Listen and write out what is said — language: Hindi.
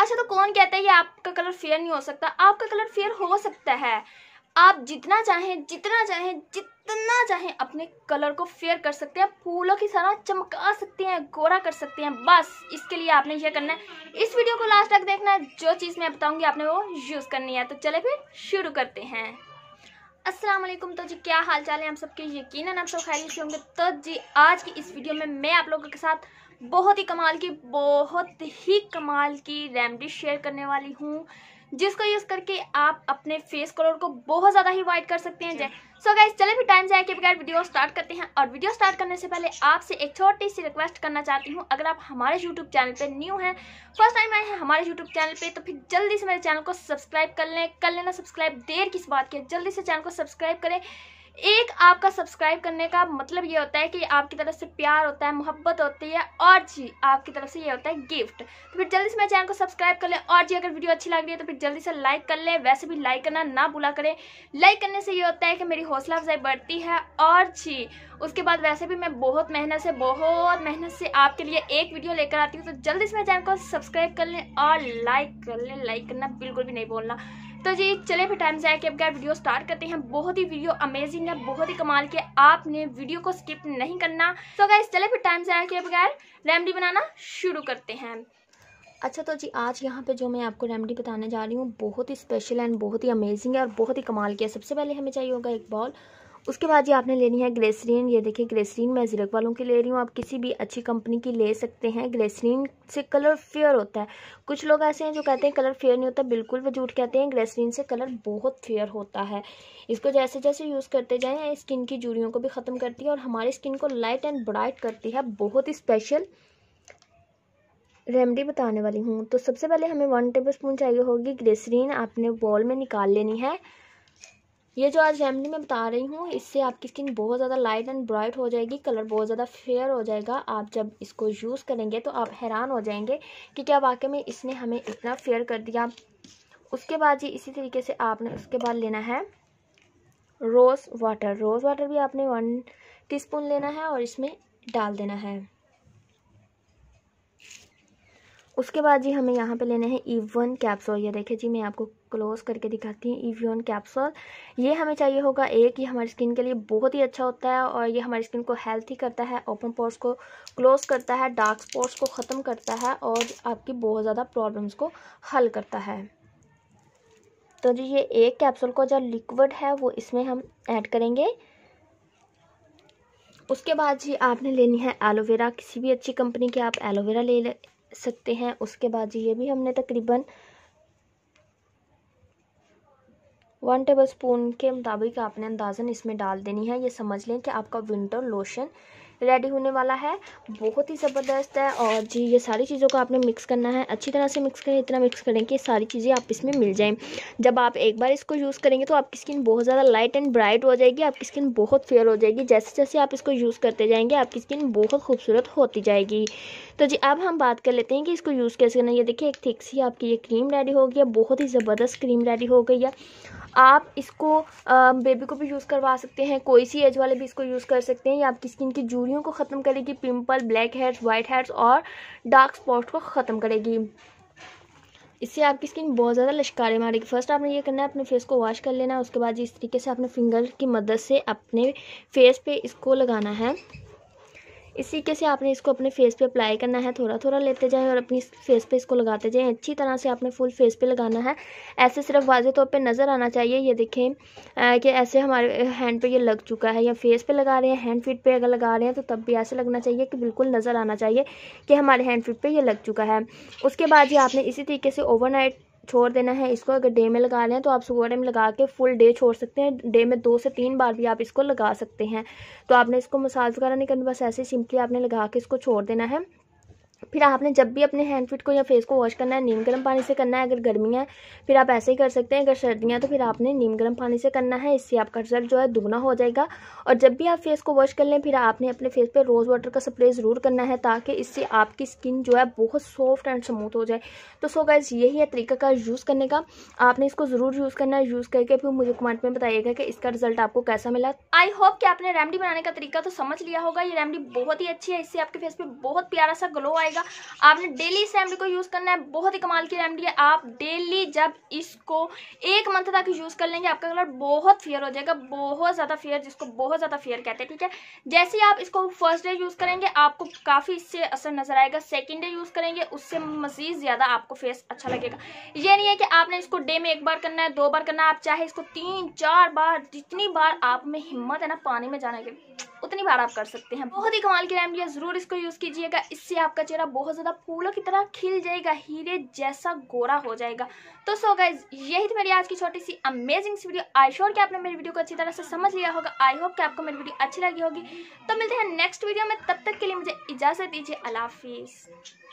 अच्छा तो कौन कहता है कि आपका कलर फेयर नहीं हो सकता आपका कलर फेयर हो सकता है आप जितना चाहें जितना चाहें जितना चाहें अपने कलर को फेयर कर सकते हैं फूलों की तरह चमका सकते हैं गोरा कर सकते हैं बस इसके लिए आपने यह करना है इस वीडियो को लास्ट तक देखना है जो चीज़ मैं बताऊंगी आपने वो यूज़ करनी है तो चले फिर शुरू करते हैं असलम तो जी क्या हाल चाल है हम सबके यकीनन आप सब खैरियत होंगे तो जी आज की इस वीडियो में मैं आप लोगों के साथ बहुत ही कमाल की बहुत ही कमाल की रेमडी शेयर करने वाली हूँ जिसको यूज़ करके आप अपने फेस कलर को बहुत ज़्यादा ही वाइट कर सकते हैं सो गाइज चले भी टाइम जाए के बगैर वीडियो स्टार्ट करते हैं और वीडियो स्टार्ट करने से पहले आपसे एक छोटी सी रिक्वेस्ट करना चाहती हूँ अगर आप हमारे यूट्यूब चैनल पे न्यू हैं फर्स्ट टाइम आए हैं हमारे यूट्यूब चैनल पे तो फिर जल्दी से मेरे चैनल को सब्सक्राइब कर लें कर लेना सब्सक्राइब देर किस बात की जल्दी से चैनल को सब्सक्राइब करें एक आपका सब्सक्राइब करने का मतलब ये होता है कि आपकी तरफ से प्यार होता है मोहब्बत होती है और जी आपकी तरफ से ये होता है गिफ्ट तो फिर जल्दी से मेरे चैनल को सब्सक्राइब कर लें और जी अगर वीडियो अच्छी लग रही है तो फिर जल्दी से लाइक कर लें वैसे भी लाइक करना ना भूला करें लाइक करने से ये होता है कि मेरी हौसला अफजाई बढ़ती है और जी उसके बाद वैसे भी मैं बहुत मेहनत से बहुत मेहनत से आपके लिए एक वीडियो लेकर आती हूँ तो जल्दी से मेरे चैनल को सब्सक्राइब कर लें और लाइक कर लें लाइक करना बिल्कुल भी नहीं बोलना तो जी चले फिर टाइम से आया कि अब गैर वीडियो स्टार्ट करते हैं बहुत ही वीडियो अमेजिंग है बहुत ही कमाल के आपने वीडियो को स्किप नहीं करना तो गैस चले फिर टाइम से आया कि अब गैर रेमडी बनाना शुरू करते हैं अच्छा तो जी आज यहाँ पे जो मैं आपको रेमेडी बताने जा रही हूँ बहुत ही स्पेशल एंड बहुत ही अमेजिंग है और बहुत ही कमाल की है सबसे पहले हमें चाहिए होगा एक बॉल उसके बाद ये आपने लेनी है ग्लेसरीन ये देखिए ग्लेसरीन मैं ज़िरक वालों की ले रही हूँ आप किसी भी अच्छी कंपनी की ले सकते हैं ग्लेसरीन से कलर फेयर होता है कुछ लोग ऐसे हैं जो कहते हैं कलर फेयर नहीं होता बिल्कुल वो झूठ कहते हैं ग्लेसरीन से कलर बहुत फेयर होता है इसको जैसे जैसे यूज़ करते जाएँ स्किन की जूड़ियों को भी ख़त्म करती है और हमारी स्किन को लाइट एंड ब्राइट करती है बहुत ही स्पेशल रेमडी बताने वाली हूँ तो सबसे पहले हमें वन टेबल स्पून चाहिए होगी ग्लेसरीन आपने बॉल में निकाल लेनी है ये जो आज रेमडी मैं बता रही हूँ इससे आपकी स्किन बहुत ज़्यादा लाइट एंड ब्राइट हो जाएगी कलर बहुत ज़्यादा फेयर हो जाएगा आप जब इसको यूज़ करेंगे तो आप हैरान हो जाएंगे कि क्या वाकई में इसने हमें इतना फेयर कर दिया उसके बाद ये इसी तरीके से आपने उसके बाद लेना है रोज़ वाटर रोज़ वाटर भी आपने वन टी लेना है और इसमें डाल देना है उसके बाद जी हमें यहाँ पे लेने हैं ईवन e कैप्सूल ये देखिए जी मैं आपको क्लोज करके दिखाती हूँ ईवन e कैप्सूल ये हमें चाहिए होगा एक ये हमारी स्किन के लिए बहुत ही अच्छा होता है और ये हमारी स्किन को हेल्थी करता है ओपन पोर्स को क्लोज करता है डार्क स्पॉट्स को ख़त्म करता है और आपकी बहुत ज़्यादा प्रॉब्लम्स को हल करता है तो जी ये एक कैप्सूल का जो लिक्विड है वो इसमें हम ऐड करेंगे उसके बाद जी आपने लेनी है एलोवेरा किसी भी अच्छी कंपनी की आप एलोवेरा ले सकते हैं उसके बाद ये भी हमने तकरीबन वन टेबल स्पून के मुताबिक आपने अंदाज़न इसमें डाल देनी है ये समझ लें कि आपका विंटर लोशन रेडी होने वाला है बहुत ही ज़बरदस्त है और जी ये सारी चीज़ों को आपने मिक्स करना है अच्छी तरह से मिक्स करें इतना मिक्स करें कि सारी चीज़ें आप इसमें मिल जाएँ जब आप एक बार इसको यूज़ करेंगे तो आपकी स्किन बहुत ज़्यादा लाइट एंड ब्राइट हो जाएगी आपकी स्किन बहुत फेयर हो जाएगी जैसे जैसे आप इसको यूज़ करते जाएंगे आपकी स्किन बहुत खूबसूरत होती जाएगी तो जी अब हम बात कर लेते हैं कि इसको यूज़ कैसे करना है ये देखिए एक थिक सी आपकी ये क्रीम रेडी हो गई है बहुत ही ज़बरदस्त क्रीम रेडी हो गई है आप इसको बेबी को भी यूज़ करवा सकते हैं कोई सी एज वाले भी इसको यूज़ कर सकते हैं ये आपकी स्किन की जूरियों को ख़त्म करेगी pimple blackheads whiteheads और डार्क स्पॉट्स को ख़त्म करेगी इससे आपकी स्किन बहुत ज़्यादा लश्कारे मारेगी फर्स्ट आपने ये करना है अपने फेस को वॉश कर लेना है उसके बाद इस तरीके से अपने फिंगर की मदद से अपने फेस पे इसको लगाना है इस तरीके से आपने इसको अपने फेस पे अप्लाई करना है थोड़ा थोड़ा लेते जाएं और अपनी फेस पे इसको लगाते जाएं अच्छी तरह से आपने फुल फेस पे लगाना है ऐसे सिर्फ वाजे तौर पे नज़र आना चाहिए ये देखें कि ऐसे हमारे हैंड पे ये लग चुका है या फेस पे लगा रहे हैं हैंड फिट पे अगर लगा रहे हैं तो तब भी ऐसे लगना चाहिए कि बिल्कुल नज़र आना चाहिए कि हमारे हैंड फिट पर यह लग चुका है उसके बाद ये आपने इसी तरीके से ओवरनाइट छोड़ देना है इसको अगर डे में लगा रहे हैं तो आप सुबह टाइम लगा के फुल डे छोड़ सकते हैं डे में दो से तीन बार भी आप इसको लगा सकते हैं तो आपने इसको मसाज वगैरह नहीं करनी बस ऐसे सिंपली आपने लगा के इसको छोड़ देना है फिर आपने जब भी अपने हैंड फिट को या फेस को वॉश करना है नीम गर्म पानी से करना है अगर है फिर आप ऐसे ही कर सकते हैं अगर सर्दियाँ तो फिर आपने नीम गर्म पानी से करना है इससे आपका रिजल्ट जो है दुगना हो जाएगा और जब भी आप फेस को वॉश कर लें फिर आपने अपने फेस पर रोज़ वाटर का स्प्रे ज़रूर करना है ताकि इससे आपकी स्किन जो है बहुत सॉफ्ट एंड स्मूथ हो जाए तो सो गैस यही है तरीका का यूज़ करने का आपने इसको ज़रूर यूज़ करना है यूज़ करके फिर मुझे कमेंट में बताइएगा कि इसका रिजल्ट आपको कैसा मिला आई होप कि आपने रेमडी बनाने का तरीका तो समझ लिया होगा ये रेमडी बहुत ही अच्छी है इससे आपके फेस पर बहुत प्यारा सा ग्लो आएगा जाएगा आपने डेली इस रेमडी को यूज़ करना है बहुत ही कमाल की रेमडी है आप डेली जब इसको एक मंथ तक यूज़ कर लेंगे आपका कलर बहुत फेयर हो जाएगा बहुत ज़्यादा फेयर जिसको बहुत ज़्यादा फेयर कहते हैं ठीक है जैसे ही आप इसको फर्स्ट डे यूज़ करेंगे आपको काफ़ी इससे असर नज़र आएगा सेकेंड डे यूज़ करेंगे उससे मज़ीद ज़्यादा आपको फेस अच्छा लगेगा ये नहीं है कि आपने इसको डे में एक बार करना है दो बार करना है आप चाहे इसको तीन चार बार जितनी बार आप में हिम्मत है ना पानी में जाने के उतनी बार आप कर सकते हैं बहुत ही कमाल की रेमडी है ज़रूर इसको यूज़ कीजिएगा इससे आपका चेहरा बहुत ज़्यादा फूलों की तरह खिल जाएगा हीरे जैसा गोरा हो जाएगा तो सो गाइज यही थी मेरी आज की छोटी सी अमेजिंग सी वीडियो आई श्योर कि आपने मेरी वीडियो को अच्छी तरह से समझ लिया होगा आई होप कि आपको मेरी वीडियो अच्छी लगी होगी तो मिलते हैं नेक्स्ट वीडियो में तब तक के लिए मुझे इजाज़त दीजिए अलाफिज़